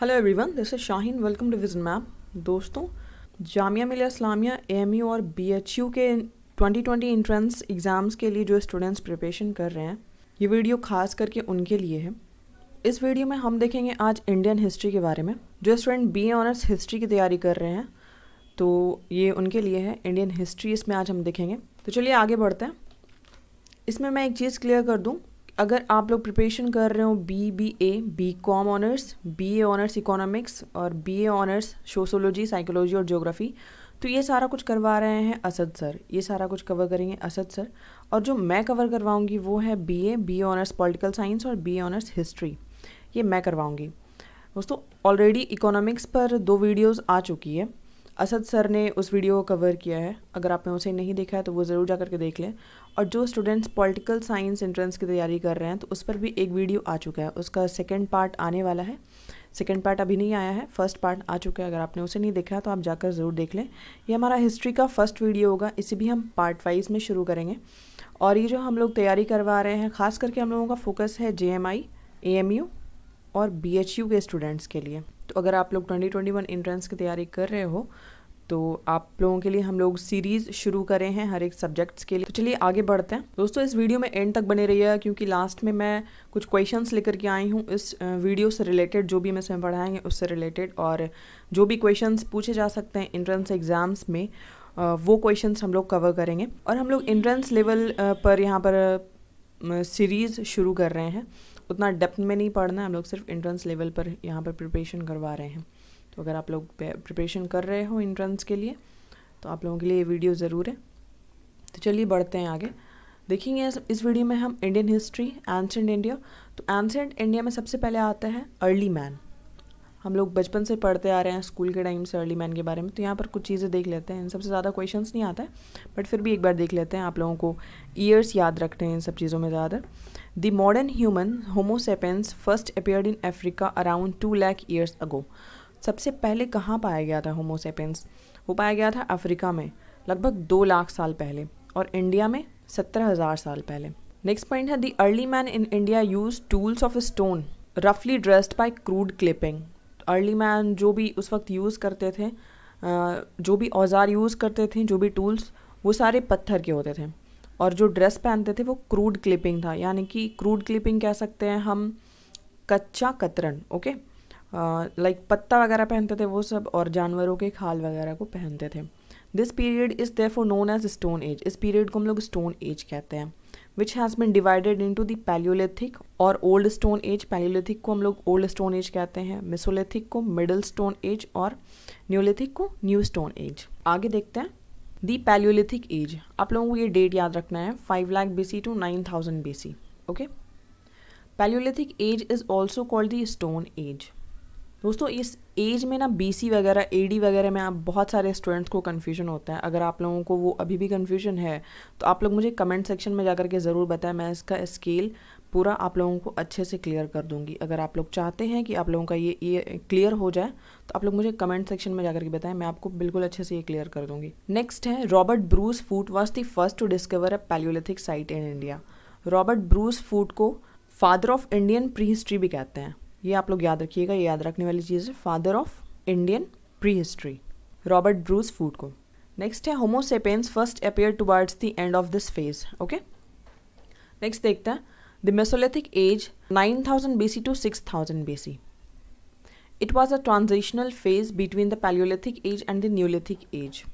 Hello everyone this is Shaheen welcome to vision map दोस्तों जामिया मिलिया Islamia M और बीएचयू के 2020 इंट्रेंस एग्ज़ाम्स के लिए जो स्टूडेंट्स प्रिपरेशन कर रहे हैं ये वीडियो खास करके उनके लिए है इस वीडियो में हम देखेंगे आज इंडियन हिस्ट्री के बारे में जो स्टूडेंट बी ऑनर्स हिस्ट्री की तैयारी कर रहे हैं तो ये उनके लिए है इंडियन हिस्ट्री इसमें आज हम देखेंगे तो चलिए आगे बढ़ते हैं इसमें मैं एक चीज़ क्लियर कर दूँ अगर आप लोग प्रिपरेशन कर रहे हो B B A B com honours B A honours economics और B A honours sociology psychology और ज्योग्राफी तो ये सारा कुछ करवा रहे हैं असद सर ये सारा कुछ कवर करेंगे असद सर और जो मैं कवर करवाऊँगी वो है B A B honours political science और बी ऑनर्स हिस्ट्री ये मैं करवाऊँगी दोस्तों ऑलरेडी इकोनॉमिक्स पर दो वीडियोज़ आ चुकी है असद सर ने उस वीडियो को कवर किया है अगर आपने उसे नहीं देखा है तो वो ज़रूर जा करके देख लें और जो स्टूडेंट्स पॉलिटिकल साइंस एंट्रेंस की तैयारी कर रहे हैं तो उस पर भी एक वीडियो आ चुका है उसका सेकेंड पार्ट आने वाला है सेकेंड पार्ट अभी नहीं आया है फर्स्ट पार्ट आ चुका है अगर आपने उसे नहीं देखा तो आप जाकर ज़रूर देख लें ये हमारा हिस्ट्री का फर्स्ट वीडियो होगा इसे भी हम पार्ट वाइज में शुरू करेंगे और ये जो हम लोग तैयारी करवा रहे हैं ख़ास करके हम लोगों का फोकस है J M I M U और बी एच यू के स्टूडेंट्स के लिए तो अगर आप लोग 2021 एंट्रेंस की तैयारी कर रहे हो तो आप लोगों के लिए हम लोग सीरीज शुरू करें हैं हर एक सब्जेक्ट्स के लिए तो चलिए आगे बढ़ते हैं दोस्तों इस वीडियो में एंड तक बने है क्योंकि लास्ट में मैं कुछ क्वेश्चंस लेकर के आई हूँ इस वीडियो से रिलेटेड जो भी मैं स्वयं पढ़ाएंगे उससे रिलेटेड और जो भी क्वेश्चंस पूछे जा सकते हैं इंट्रेंस एग्जाम्स में वो क्वेश्चन हम लोग कवर करेंगे और हम लोग इंट्रेंस लेवल पर यहाँ पर सीरीज़ शुरू कर रहे हैं उतना डेप्थ में नहीं पढ़ना है हम लोग सिर्फ इंट्रेंस लेवल पर यहाँ पर प्रिपरेशन करवा रहे हैं तो अगर आप लोग प्रिपरेशन कर रहे हो इंट्रेंस के लिए तो आप लोगों के लिए ये वीडियो ज़रूर है तो चलिए बढ़ते हैं आगे देखेंगे इस वीडियो में हम इंडियन हिस्ट्री एंशेंट इंडिया तो एंशेंट इंडिया में सबसे पहले आता है अर्ली मैन हम लोग बचपन से पढ़ते आ रहे हैं स्कूल के टाइम से अर्ली मैन के बारे में तो यहाँ पर कुछ चीज़ें देख लेते हैं इन सबसे ज़्यादा क्वेश्चन नहीं आता है बट फिर भी एक बार देख लेते हैं आप लोगों को ईयर्स याद रखते हैं इन सब चीज़ों में ज़्यादातर the modern human homo sapiens first appear in Africa around two lakh years ago सबसे पहले कहाँ पाया गया था होमोसेपेंस वो पाया गया था अफ्रीका में लगभग दो लाख साल पहले और इंडिया में सत्तर हज़ार साल पहले नेक्स्ट पॉइंट है the early man in India use tools of stone रफली dressed by crude clipping early man जो भी उस वक्त यूज़ करते थे जो भी औज़ार यूज़ करते थे जो भी टूल्स वो सारे पत्थर के होते थे और जो ड्रेस पहनते थे वो क्रूड क्लिपिंग था यानी कि क्रूड क्लिपिंग कह सकते हैं हम कच्चा कतरन ओके लाइक पत्ता वगैरह पहनते थे वो सब और जानवरों के खाल वगैरह को पहनते थे this period is therefore known as stone age इस पीरियड को हम लोग स्टोन एज कहते हैं which has been divided into the Palaeolithic और ओल्ड स्टोन एज पैलियोलिथिक को हम लोग ओल्ड स्टोन एज कहते हैं मिसोलिथिक को मिडल स्टोन एज और न्योलिथिक को न्यू स्टोन एज आगे देखते हैं दी पैलियोलिथिक एज आप लोगों को ये डेट याद रखना है five lakh B C to nine thousand B C okay Palaeolithic age is also called the stone age दोस्तों इस एज में ना बी सी वगैरह ए डी वगैरह में आप बहुत सारे स्टूडेंट्स को कन्फ्यूजन होता है अगर आप लोगों को वो अभी भी कन्फ्यूजन है तो आप लोग मुझे कमेंट सेक्शन में जाकर के ज़रूर बताएं मैं इसका स्केल पूरा आप लोगों को अच्छे से क्लियर कर दूंगी अगर आप लोग चाहते हैं कि आप लोगों का ये ये क्लियर हो जाए तो आप लोग मुझे कमेंट सेक्शन में जाकर के बताएं मैं आपको बिल्कुल अच्छे से ये क्लियर कर दूंगी नेक्स्ट है Robert Bruce Foote was the first to discover a Palaeolithic site in India Robert Bruce Foote को father of Indian prehistory भी कहते हैं ये आप लोग याद रखिएगा ये याद रखने वाली चीज़ है father of Indian prehistory Robert Bruce Foote को नेक्स्ट है homo sapiens first appear towards the end of this phase okay next देखते हैं the Mesolithic age 9000 C to B BC it was a transitional phase between the Palaeolithic age and the Neolithic age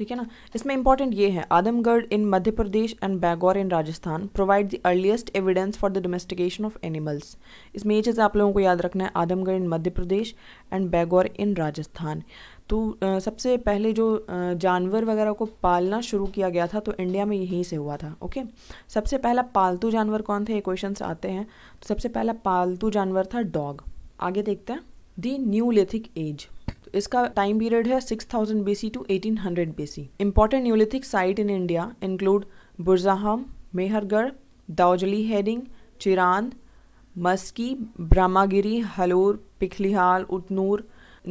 ठीक है ना इसमें important ये है Adamgarh in Madhya Pradesh and Bagor in Rajasthan provide the earliest evidence for the domestication of animals इसमें ये चीज़ आप लोगों को याद रखना है Adamgarh in Madhya Pradesh and Bagor in Rajasthan तो सबसे पहले जो जानवर वगैरह को पालना शुरू किया गया था तो इंडिया में यहीं से हुआ था ओके सबसे पहला पालतू जानवर कौन थे ये क्वेश्चन आते हैं तो सबसे पहला पालतू जानवर था डॉग आगे देखते हैं दी न्यू लेथिक एज इसका टाइम पीरियड है 6000 BC to eighteen B BC important Neolithic site in India include Burzahom Mehrgarh Daojali Hading Chirand Maski Brahmagiri Hallur Piklihal Utnur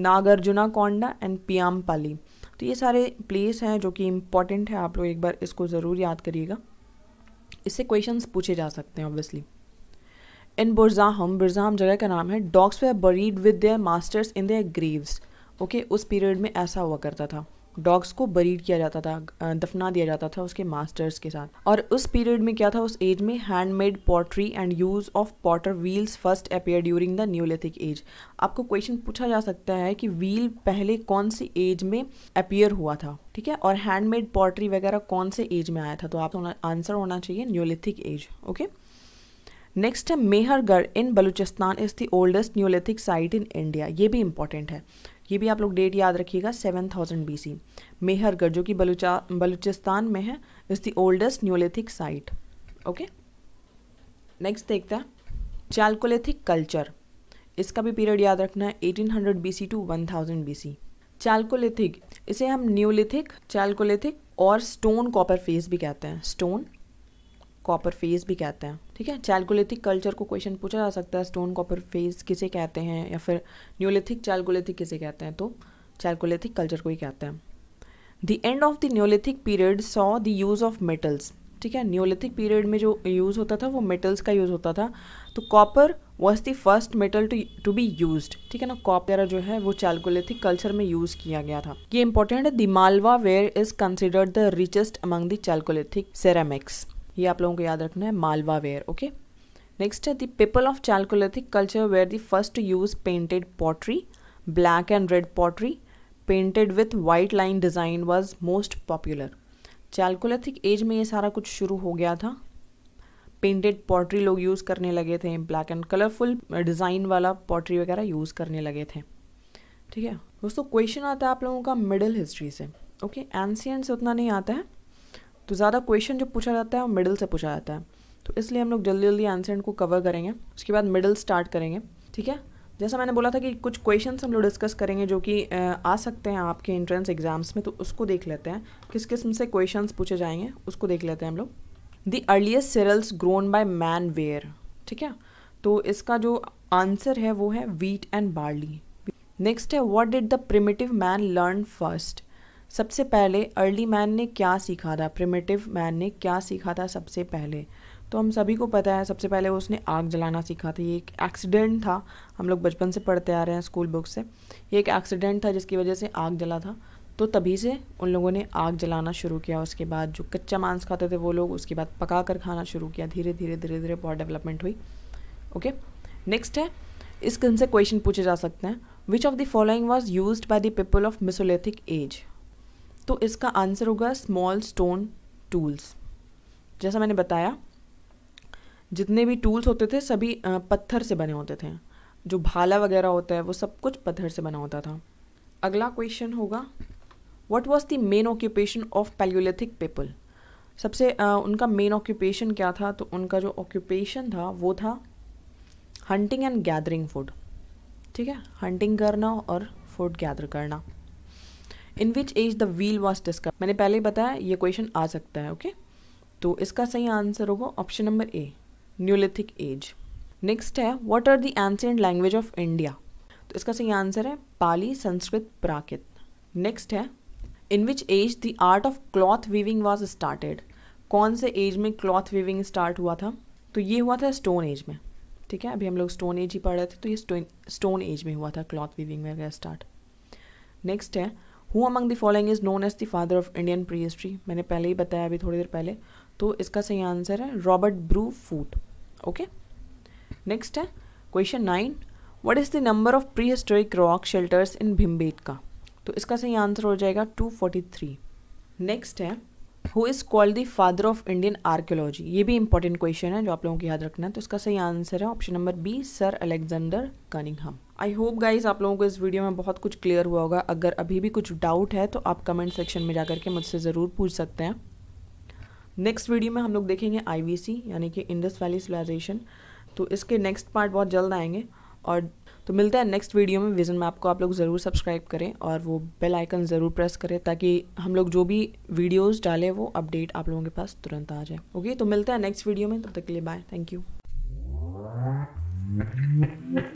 Nagarjunakonda and Paiyampalli तो ये सारे प्लेस हैं जो कि इम्पॉर्टेंट है आप लोग एक बार इसको ज़रूर याद करिएगा इससे क्वेश्चंस पूछे जा सकते हैं ऑब्वियसली इन बुरजाहम बुरजाहम जगह का नाम है dogs were buried with their masters in their graves okay उस पीरियड में ऐसा हुआ करता था डॉग्स को बरीड किया जाता था दफना दिया जाता था उसके मास्टर्स के साथ और उस पीरियड में क्या था उस एज में handmade pottery and use of potter wheels first appear during the Neolithic age आपको क्वेश्चन पूछा जा सकता है कि व्हील पहले कौन सी एज में अपेयर हुआ था ठीक है और हैंडमेड पॉटरी वगैरह कौन से एज में आया था तो आप आंसर होना चाहिए न्यूलिथिक एज ओके नेक्स्ट है Mehrgarh in Baluchistan is the oldest Neolithic site in India ये भी इंपॉर्टेंट है ये भी आप लोग डेट याद रखिएगा seven thousand B C Mehrgarh जो कि बलूचा बलूचिस्तान में है is the oldest Neolithic site okay next देखते हैं चालकोलिथिक कल्चर इसका भी पीरियड याद रखना है eighteen hundred B C to one thousand B C Chalcolithic इसे हम न्यूलिथिक चालकोलिथिक और स्टोन कॉपर फेस भी कहते हैं स्टोन कॉपर फेस भी कहते हैं ठीक है चैलकोलेथिक कल्चर को क्वेश्चन पूछा जा सकता है स्टोन कॉपर फेस किसे कहते हैं या फिर न्योलिथिक चैलकोलेथिक किसे कहते हैं तो चैलकोलेथिक कल्चर को ही कहते हैं the end of the Neolithic period saw the use of metals ठीक है न्योलिथिक पीरियड में जो यूज़ होता था वो मेटल्स का यूज़ होता था तो copper was the first metal to to be use ठीक है ना कॉपर जो है वो चैलकोलेथिक कल्चर में यूज़ किया गया था ये इंपॉर्टेंट है the Malwa ware is considered the richest among the chalcolithic ceramics ये आप लोगों को याद रखना है मालवा वेयर ओके नेक्स्ट है the people of chalcolithic culture were the first use painted pottery black and red pottery painted with white line design was most popular chalcolithic age में ये सारा कुछ शुरू हो गया था पेंटेड पॉटरी लोग यूज़ करने लगे थे ब्लैक एंड कलरफुल डिज़ाइन वाला पॉटरी वगैरह यूज़ करने लगे थे ठीक है दोस्तों क्वेश्चन आता है आप लोगों का मिडिल हिस्ट्री से ओके okay? से उतना नहीं आता है तो ज़्यादा क्वेश्चन जो पूछा जाता है वो मिडिल से पूछा जाता है तो इसलिए हम लोग जल्दी जल्दी आंसर को कवर करेंगे उसके बाद मिडिल स्टार्ट करेंगे ठीक है जैसा मैंने बोला था कि कुछ क्वेश्चन हम लोग डिस्कस करेंगे जो कि आ सकते हैं आपके एंट्रेंस एग्जाम्स में तो उसको देख लेते हैं किस किस्म से क्वेश्चन पूछे जाएंगे उसको देख लेते हैं हम लोग the earliest cereals grown by man were ठीक है तो इसका जो आंसर है वो है वीट एंड बार्ली नेक्स्ट है what did the primitive man learn first सबसे पहले अर्ली मैन ने क्या सीखा था प्रिमेटिव मैन ने क्या सीखा था सबसे पहले तो हम सभी को पता है सबसे पहले उसने आग जलाना सीखा था ये एक एक्सीडेंट था हम लोग बचपन से पढ़ते आ रहे हैं स्कूल बुक से ये एक एक्सीडेंट था जिसकी वजह से आग जला था तो तभी से उन लोगों ने आग जलाना शुरू किया उसके बाद जो कच्चा मांस खाते थे वो लोग उसके बाद पका कर खाना शुरू किया धीरे धीरे धीरे धीरे बहुत डेवलपमेंट हुई ओके नेक्स्ट है इस कंसे क्वेश्चन पूछे जा सकते हैं which of the following was use by the people of mesolithic age तो इसका आंसर होगा स्मॉल स्टोन टूल्स जैसा मैंने बताया जितने भी टूल्स होते थे सभी पत्थर से बने होते थे जो भाला वगैरह होता है वो सब कुछ पत्थर से बना होता था अगला क्वेश्चन होगा what was the main occupation of palaeolithic people सबसे आ, उनका मेन ऑक्यूपेशन क्या था तो उनका जो ऑक्यूपेशन था वो था हंटिंग एंड गैदरिंग फूड ठीक है हंटिंग करना और फूड गैदर करना in which age the wheel was discover मैंने पहले ही बताया ये क्वेश्चन आ सकता है ओके okay? तो इसका सही आंसर होगा option number A neolithic age next है what are the ancient language of India तो इसका सही आंसर है पाली संस्कृत प्राकृत नेक्स्ट है in which age the art of cloth weaving was started कौन से एज में क्लॉथ वीविंग स्टार्ट हुआ था तो ये हुआ था स्टोन एज में ठीक है अभी हम लोग स्टोन एज ही पढ़ रहे थे तो ये स्टोन एज में हुआ था क्लॉथ वीविंग वगैरह स्टार्ट नेक्स्ट है who among the following is known as the father of Indian prehistory मैंने पहले ही बताया अभी थोड़ी देर पहले तो इसका सही आंसर है Robert Bruce Foote okay next है question nine what is the number of prehistoric rock shelters in का तो इसका सही आंसर हो जाएगा टू फोर्टी थ्री नेक्स्ट है who is called the father of Indian archaeology ये भी इंपॉर्टेंट क्वेश्चन है जो आप लोगों को याद रखना है तो इसका सही आंसर है option number B sir Alexander Cunningham I hope guys आप लोगों को इस वीडियो में बहुत कुछ क्लियर हुआ होगा अगर अभी भी कुछ डाउट है तो आप कमेंट सेक्शन में जाकर के मुझसे ज़रूर पूछ सकते हैं नेक्स्ट वीडियो में हम लोग देखेंगे आईवीसी यानी कि इंडस वैली सिविलाइजेशन तो इसके नेक्स्ट पार्ट बहुत जल्द आएंगे और तो मिलते हैं नेक्स्ट वीडियो में विजन मैप को आप लोग ज़रूर सब्सक्राइब करें और वो बेल आइकन ज़रूर प्रेस करें ताकि हम लोग जो भी वीडियोस डालें वो अपडेट आप लोगों के पास तुरंत आ जाए ओके तो मिलते हैं नेक्स्ट वीडियो में तब तो तक के लिए बाय थैंक यू